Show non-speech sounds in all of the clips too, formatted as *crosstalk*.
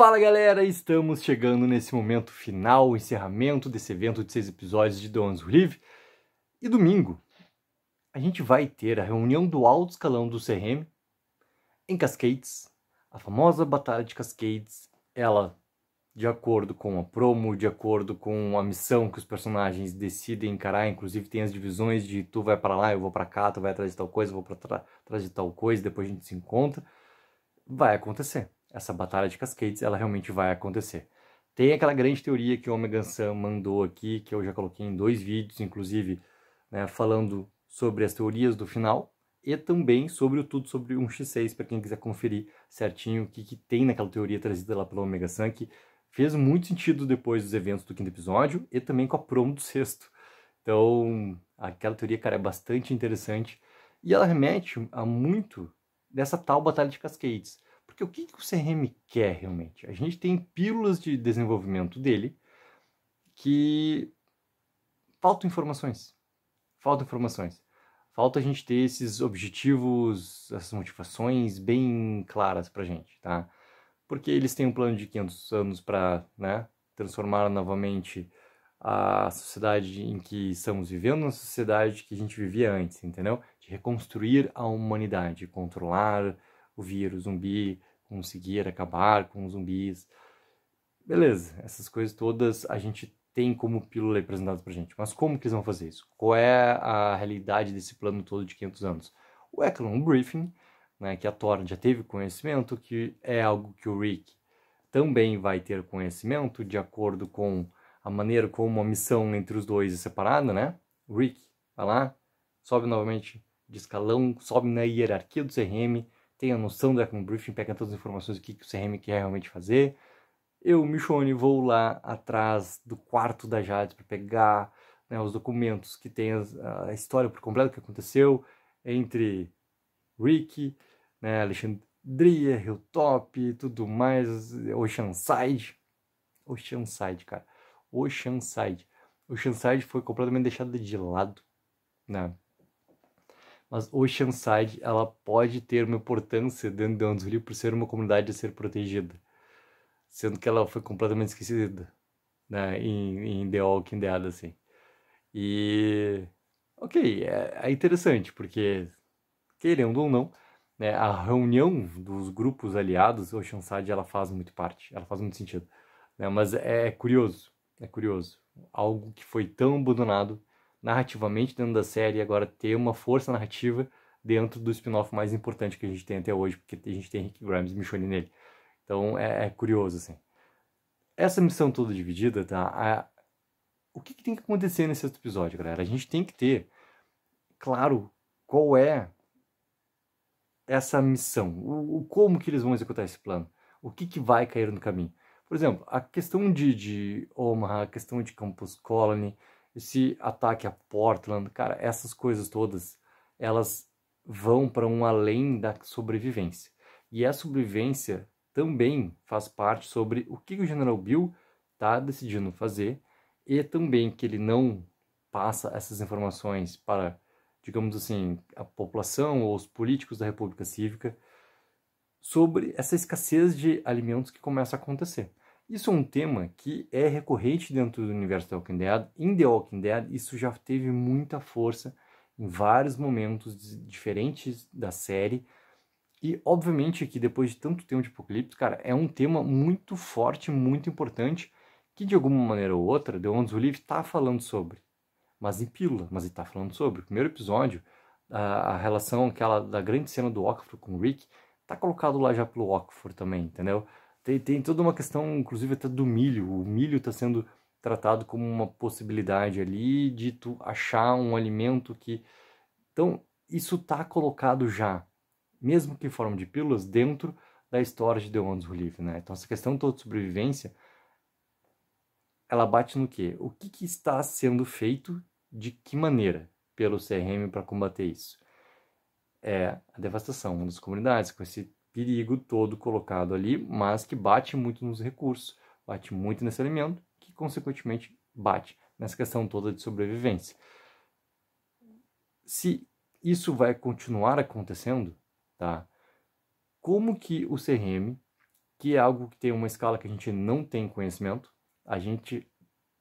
Fala galera, estamos chegando nesse momento final, o encerramento desse evento de seis episódios de Dons Live. E domingo a gente vai ter a reunião do alto escalão do CRM em Cascades, a famosa Batalha de Cascades. Ela, de acordo com a promo, de acordo com a missão que os personagens decidem encarar, inclusive tem as divisões de tu vai para lá, eu vou para cá, tu vai atrás de tal coisa, eu vou para trás de tal coisa, depois a gente se encontra, vai acontecer essa batalha de cascades, ela realmente vai acontecer. Tem aquela grande teoria que o Omega Sam mandou aqui, que eu já coloquei em dois vídeos, inclusive, né, falando sobre as teorias do final e também sobre o tudo sobre um X6, para quem quiser conferir certinho o que, que tem naquela teoria trazida lá pelo Omega Sam, que fez muito sentido depois dos eventos do quinto episódio e também com a promo do sexto. Então, aquela teoria, cara, é bastante interessante e ela remete a muito dessa tal Batalha de Cascades. Porque o que, que o CRM quer realmente? A gente tem pílulas de desenvolvimento dele que faltam informações. Faltam informações. Falta a gente ter esses objetivos, essas motivações bem claras pra gente, tá? Porque eles têm um plano de 500 anos para né, transformar novamente a sociedade em que estamos vivendo, na sociedade que a gente vivia antes, entendeu? De reconstruir a humanidade, controlar o vírus, zumbi, conseguir acabar com os zumbis. Beleza, essas coisas todas a gente tem como pílula apresentada pra gente. Mas como que eles vão fazer isso? Qual é a realidade desse plano todo de 500 anos? O Eklund Briefing, né, que a Thorne já teve conhecimento, que é algo que o Rick também vai ter conhecimento, de acordo com a maneira como a missão entre os dois é separada, né? O Rick vai lá, sobe novamente de escalão, sobe na hierarquia do CRM, tenha noção do né, Econ Briefing, pega todas as informações do que, o CRM quer realmente fazer. Eu, Michone, vou lá atrás do quarto da Jade para pegar né, os documentos que tem a, história por completo que aconteceu entre Rick, né, Alexandria, Hilltop, tudo mais, Oceanside. Oceanside, cara. Oceanside. Oceanside foi completamente deixado de lado, né? mas Oceanside ela pode ter uma importância dentro de Anzuli por ser uma comunidade a ser protegida, sendo que ela foi completamente esquecida né, em, em The Walking Dead, assim. E, ok, é, é interessante, porque, querendo ou não, né, a reunião dos grupos aliados, Oceanside, ela faz muito parte, ela faz muito sentido. Né, mas é, é curioso, é curioso. Algo que foi tão abandonado narrativamente dentro da série e agora ter uma força narrativa dentro do spin-off mais importante que a gente tem até hoje, porque a gente tem Rick Grimes e Michonne nele. Então é, é, curioso, assim. Essa missão toda dividida, tá? A... o que, que, tem que acontecer nesse outro episódio, galera? A gente tem que ter, claro, qual é essa missão, o, o como que eles vão executar esse plano, o que, que vai cair no caminho. Por exemplo, a questão de, de Omaha, a questão de Campus Colony, esse ataque a Portland, cara, essas coisas todas, elas vão para um além da sobrevivência. E a sobrevivência também faz parte sobre o que o General Bill está decidindo fazer e também que ele não passa essas informações para, digamos assim, a população ou os políticos da República Cívica sobre essa escassez de alimentos que começa a acontecer. Isso é um tema que é recorrente dentro do universo The Walking Dead. Em The Walking Dead, isso já teve muita força em vários momentos diferentes da série. E, obviamente, que depois de tanto tempo de apocalipse, cara, é um tema muito forte, muito importante, que de alguma maneira ou outra, The Ones Who Live está falando sobre. Mas em pílula, mas ele está falando sobre. O primeiro episódio, a, a, relação aquela da grande cena do Ockford com o Rick, está colocado lá já pelo Ockford também, entendeu? Tem, tem toda uma questão, inclusive, até do milho. O milho está sendo tratado como uma possibilidade ali de tu achar um alimento que. Então, isso está colocado já, mesmo que em forma de pílulas, dentro da história de The Ones Who Live, né? Então, essa questão toda de sobrevivência, ela bate no quê? O que, que está sendo feito, de que maneira, pelo CRM para combater isso? É a devastação das comunidades, com esse perigo todo colocado ali, mas que bate muito nos recursos, bate muito nesse elemento, que consequentemente bate nessa questão toda de sobrevivência. Se isso vai continuar acontecendo, tá? Como que o CRM, que é algo que tem uma escala que a gente não tem conhecimento, a gente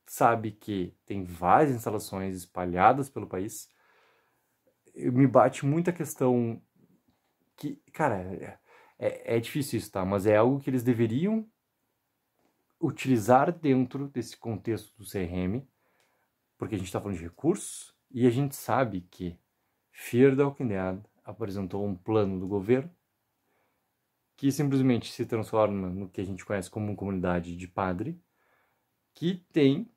sabe que tem várias instalações espalhadas pelo país, me bate muito a questão que, cara, é, é, é difícil isso, tá? Mas é algo que eles deveriam utilizar dentro desse contexto do CRM, porque a gente está falando de recursos e a gente sabe que Firdalkindead apresentou um plano do governo que simplesmente se transforma no que a gente conhece como comunidade de padre, que tem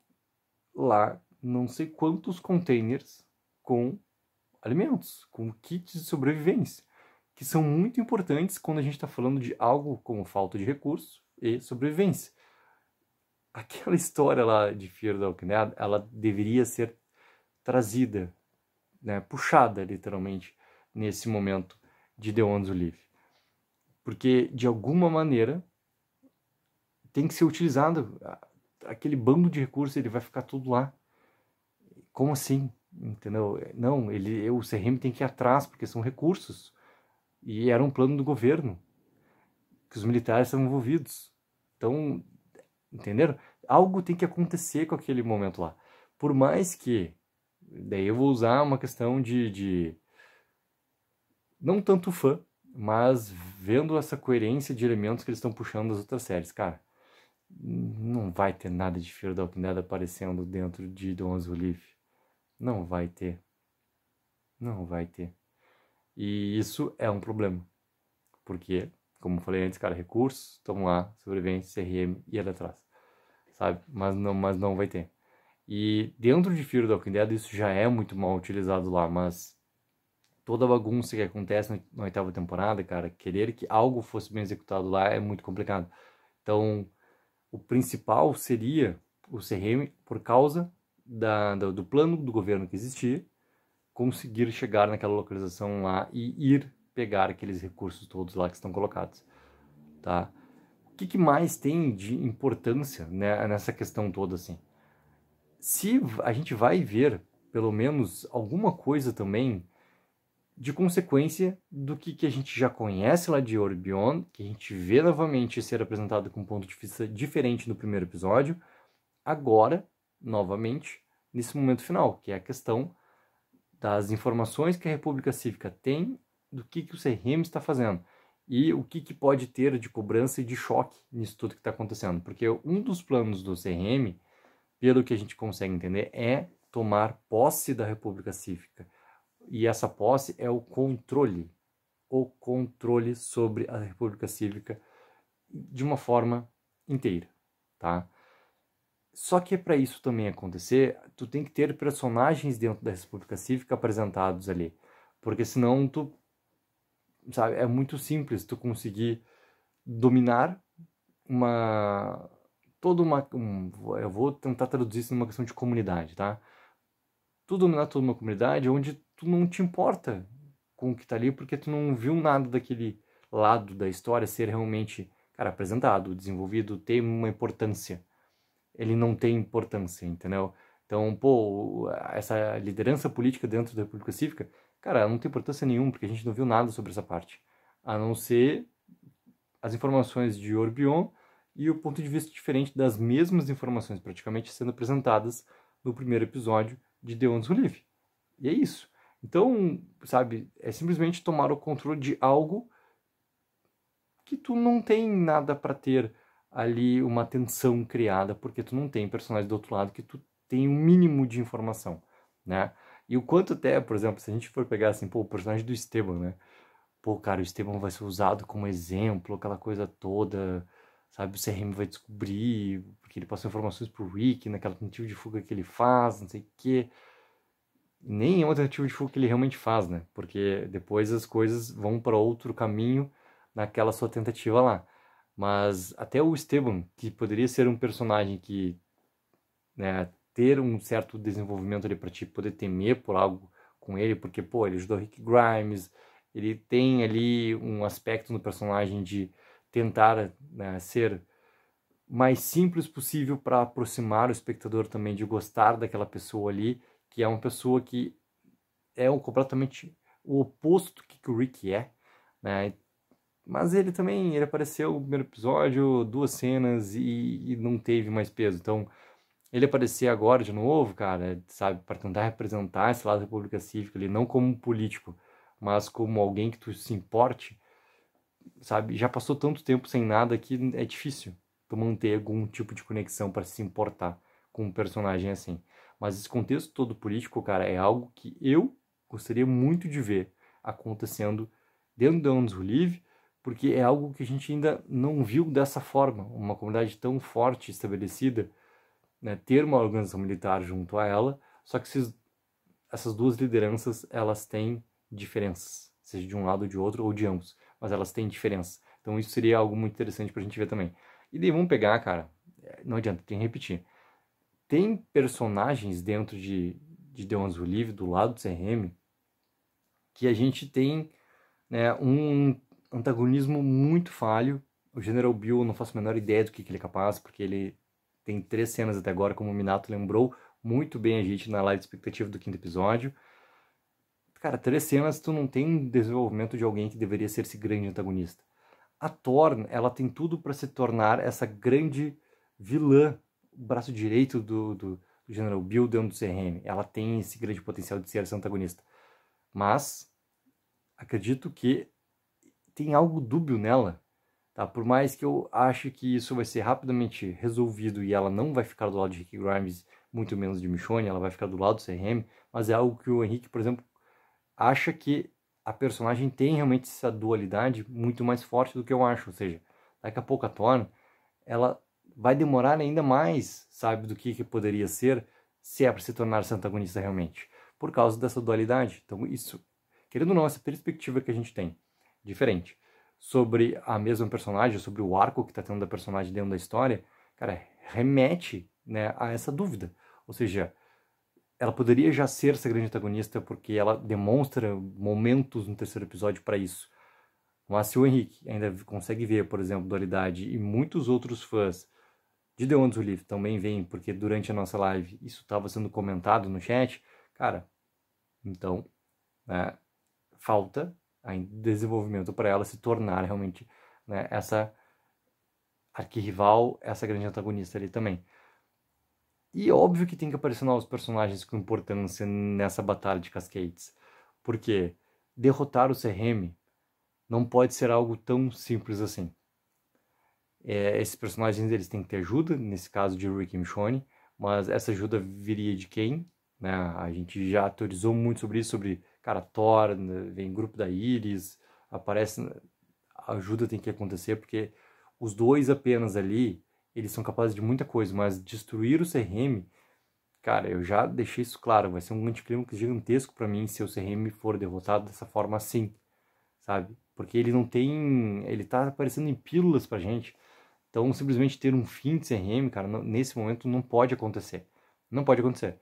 lá não sei quantos containers com alimentos, com kits de sobrevivência que são muito importantes quando a gente está falando de algo como falta de recurso e sobrevivência. Aquela *laughs* história lá de Fear the Walking ela deveria ser trazida, né, puxada literalmente, nesse momento de The Ones Who Live. Porque, de alguma maneira, tem que ser utilizado. Aquele bando de recursos, ele vai ficar tudo lá. Como assim? Entendeu? Não, ele, o CRM tem que ir atrás, porque são recursos e era um plano do governo, que os militares estavam envolvidos. Então, entenderam? Algo tem que acontecer com aquele momento lá. Por mais que, daí eu vou usar uma questão de, de não tanto fã, mas vendo essa coerência de elementos que eles estão puxando das outras séries, cara, não vai ter nada de Fear da Walking aparecendo dentro de Don Azulif. Não vai ter. Não vai ter. E isso é um problema. Porque, como falei antes, cara, recursos, estamos lá, sobrevivente CRM e atrás. Sabe? Mas não, mas não vai ter. E dentro de Fear the Walking Dead isso já é muito mal utilizado lá, mas toda bagunça que acontece na oitava temporada, cara, querer que algo fosse bem executado lá é muito complicado. Então, o principal seria o CRM por causa da, do, do plano do governo que existia conseguir chegar naquela localização lá e ir pegar aqueles recursos todos lá que estão colocados, tá? O que, que mais tem de importância né, nessa questão toda assim? Se a gente vai ver pelo menos alguma coisa também de consequência do que, que a gente já conhece lá de Orbion, que a gente vê novamente ser apresentado com um ponto de vista diferente no primeiro episódio, agora, novamente, nesse momento final, que é a questão das informações que a República Cívica tem do que, que o CRM está fazendo e o que, que pode ter de cobrança e de choque nisso tudo que está acontecendo. Porque um dos planos do CRM, pelo que a gente consegue entender, é tomar posse da República Cívica. E essa posse é o controle, o controle sobre a República Cívica de uma forma inteira, tá? Só que é para isso também acontecer, tu tem que ter personagens dentro da República Cívica apresentados ali, porque senão tu sabe, é muito simples tu conseguir dominar uma toda uma um, eu vou tentar traduzir isso numa questão de comunidade, tá? Tu dominar toda uma comunidade onde tu não te importa com o que tá ali porque tu não viu nada daquele lado da história ser realmente, cara, apresentado, desenvolvido, ter uma importância ele não tem importância, entendeu? Então, pô, essa liderança política dentro da República Cívica, cara, não tem importância nenhuma, porque a gente não viu nada sobre essa parte, a não ser as informações de Orbion e o ponto de vista diferente das mesmas informações praticamente sendo apresentadas no primeiro episódio de The Ones Who Live. E é isso. Então, sabe, é simplesmente tomar o controle de algo que tu não tem nada para ter ali uma tensão criada, porque tu não tem personagens do outro lado que tu tem um mínimo de informação, né? E o quanto até, por exemplo, se a gente for pegar assim, pô, o personagem do Esteban, né? Pô, cara, o Esteban vai ser usado como exemplo, aquela coisa toda, sabe? O CRM vai descobrir, porque ele passou informações pro Rick naquela né? tentativa de fuga que ele faz, não sei o quê. Nem é uma tentativa de fuga que ele realmente faz, né? Porque depois as coisas vão para outro caminho naquela sua tentativa lá. Mas até o Esteban, que poderia ser um personagem que né, ter um certo desenvolvimento ali para te poder temer por algo com ele, porque pô, ele ajudou Rick Grimes, ele tem ali um aspecto no personagem de tentar né, ser mais simples possível para aproximar o espectador também de gostar daquela pessoa ali, que é uma pessoa que é um completamente o oposto do que, que o Rick é, né? Mas ele também, ele apareceu no primeiro episódio, duas cenas e, e não teve mais peso. Então, ele aparecer agora de novo, cara, sabe, para tentar representar esse lado da República Cívica, ele não como um político, mas como alguém que tu se importe, sabe, já passou tanto tempo sem nada que é difícil tu manter algum tipo de conexão para se importar com um personagem assim. Mas esse contexto todo político, cara, é algo que eu gostaria muito de ver acontecendo dentro do Anos Live porque é algo que a gente ainda não viu dessa forma, uma comunidade tão forte, estabelecida, né, ter uma organização militar junto a ela, só que esses, essas duas lideranças, elas têm diferenças, seja de um lado ou de outro, ou de ambos, mas elas têm diferenças Então isso seria algo muito interessante para a gente ver também. E daí vamos pegar, cara, eh, não adianta, tem que repetir. Tem personagens dentro de, de The Ones Who Live, do lado do CRM, que a gente tem né, um antagonismo muito falho. O General Bill, eu não faço a menor ideia do que, que ele é capaz, porque ele tem três cenas até agora, como o Minato lembrou muito bem a gente na live expectativa do quinto episódio. Cara, três cenas, tu não tem desenvolvimento de alguém que deveria ser esse grande antagonista. A Thorn, ela tem tudo para se tornar essa grande vilã, o braço direito do, do, do General Bill dentro do CRM. Ela tem esse grande potencial de ser essa antagonista. Mas, acredito que tem algo dúbio nela, tá? Por mais que eu ache que isso vai ser rapidamente resolvido e ela não vai ficar do lado de Rick Grimes, muito menos de Michonne, ela vai ficar do lado do CRM, mas é algo que o Henrique, por exemplo, acha que a personagem tem realmente essa dualidade muito mais forte do que eu acho, ou seja, daqui a pouco a Thorne, ela vai demorar ainda mais, sabe, do que, que poderia ser se é para se tornar -se antagonista realmente, por causa dessa dualidade. Então, isso, querendo ou não, essa perspectiva que a gente tem diferente sobre a mesma personagem, sobre o arco que está tendo da personagem dentro da história, cara, remete né, a essa dúvida. Ou seja, ela poderia já ser essa grande antagonista porque ela demonstra momentos no terceiro episódio para isso. Mas se o Henrique ainda consegue ver, por exemplo, Dualidade e muitos outros fãs de The Ones Who Live também vêm porque durante a nossa live isso estava sendo comentado no chat, cara, então, né, falta em desenvolvimento para ela se tornar realmente né, essa arquirrival, essa grande antagonista ali também. E óbvio que tem que aparecer novos personagens com importância nessa batalha de Cascades, porque derrotar o CRM não pode ser algo tão simples assim. É, esses personagens eles têm que ter ajuda, nesse caso de Rick e Michonne, mas essa ajuda viria de quem? Né? A gente já teorizou muito sobre isso, sobre Cara, Thor, né, vem grupo da Iris, aparece. Ajuda tem que acontecer, porque os dois apenas ali, eles são capazes de muita coisa, mas destruir o CRM, cara, eu já deixei isso claro, vai ser um anticlímax gigantesco para mim se o CRM for derrotado dessa forma assim, sabe? Porque ele não tem, ele tá aparecendo em pílulas pra gente. Então, simplesmente ter um fim de CRM, cara, nesse momento não pode acontecer. Não pode acontecer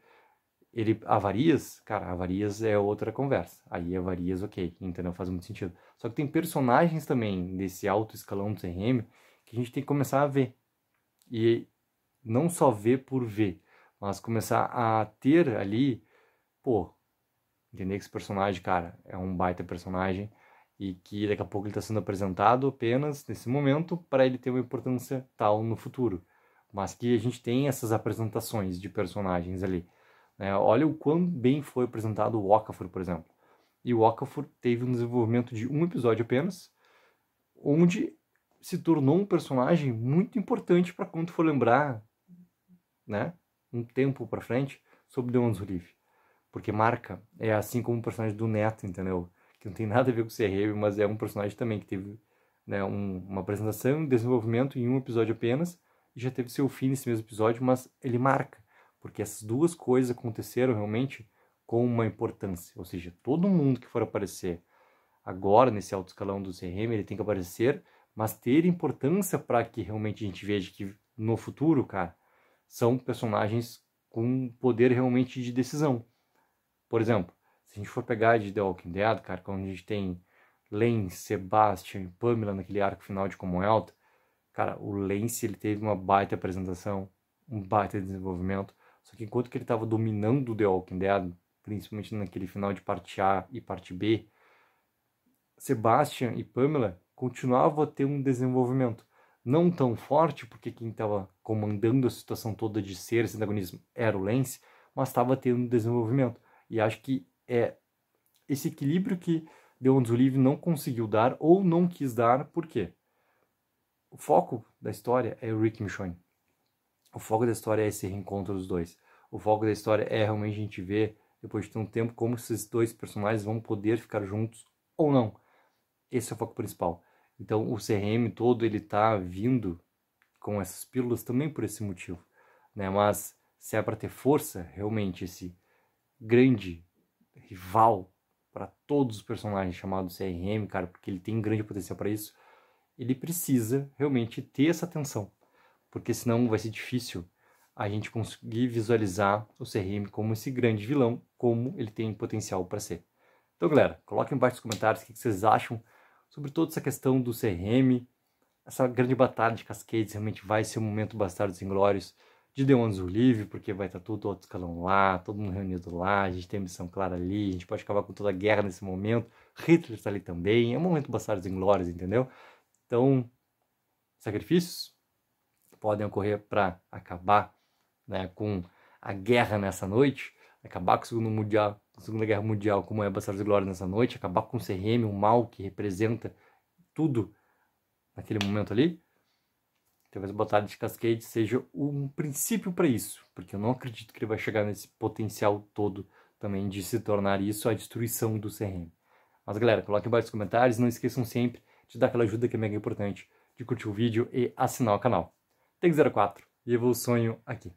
ele avarias, cara, avarias é outra conversa. Aí avarias, ok, entendeu? Faz muito sentido. Só que tem personagens também desse alto escalão do CRM que a gente tem que começar a ver. E não só ver por ver, mas começar a ter ali, pô, entender que esse personagem, cara, é um baita personagem e que daqui a pouco ele está sendo apresentado apenas nesse momento para ele ter uma importância tal no futuro. Mas que a gente tem essas apresentações de personagens ali. Né? olha o quão bem foi apresentado o Okafor, por exemplo. E o Okafor teve um desenvolvimento de um episódio apenas, onde se tornou um personagem muito importante para quando for lembrar, né, um tempo para frente, sobre Leon Zurif. Porque marca, é assim como o personagem do Neto, entendeu? Que não tem nada a ver com o CRM, mas é um personagem também que teve né, um, uma apresentação, um desenvolvimento em um episódio apenas, e já teve seu fim nesse mesmo episódio, mas ele marca porque essas duas coisas aconteceram realmente com uma importância. Ou seja, todo mundo que for aparecer agora nesse alto escalão do CRM, ele tem que aparecer, mas ter importância para que realmente a gente veja que no futuro, cara, são personagens com poder realmente de decisão. Por exemplo, se a gente for pegar de The Walking Dead, cara, quando a gente tem Len, Sebastian e Pamela naquele arco final de Commonwealth, cara, o Lance ele teve uma baita apresentação, um baita desenvolvimento. Só que enquanto que ele estava dominando The Walking Dead, principalmente naquele final de parte A e parte B, Sebastian e Pamela continuavam a ter um desenvolvimento não tão forte, porque quem estava comandando a situação toda de ser esse antagonismo era o Lance, mas estava tendo um desenvolvimento. E acho que é esse equilíbrio que Ones Zuliv não conseguiu dar ou não quis dar, por quê? O foco da história é o Rick Michonne o foco da história é esse reencontro dos dois. O foco da história é realmente a gente ver, depois de um tempo, como esses dois personagens vão poder ficar juntos ou não. Esse é o foco principal. Então, o CRM todo ele tá vindo com essas pílulas também por esse motivo, né? Mas se é para ter força, realmente esse grande rival para todos os personagens chamado CRM, cara, porque ele tem grande potencial para isso, ele precisa realmente ter essa atenção porque senão vai ser difícil a gente conseguir visualizar o CRM como esse grande vilão, como ele tem potencial para ser. Então, galera, coloquem embaixo nos comentários o que vocês acham sobre toda essa questão do CRM, essa grande batalha de cascades realmente vai ser um momento sem glórias de The Ones Live, porque vai estar tá todo outro escalão lá, todo mundo reunido lá, a gente tem a missão clara ali, a gente pode acabar com toda a guerra nesse momento, Hitler está ali também, é um momento sem glórias, entendeu? Então, sacrifícios, podem ocorrer para acabar né, com a guerra nessa noite, acabar com a Segunda, mundial, Segunda Guerra Mundial, como é Bastardos Glória nessa noite, acabar com o CRM, o mal que representa tudo naquele momento ali. Talvez a Batalha de Cascade seja um princípio para isso, porque eu não acredito que ele vai chegar nesse potencial todo também de se tornar isso a destruição do CRM. Mas galera, coloque embaixo nos comentários, não esqueçam sempre de dar aquela ajuda que é mega importante, de curtir o vídeo e assinar o canal tem 04 e evoluo sonho aqui.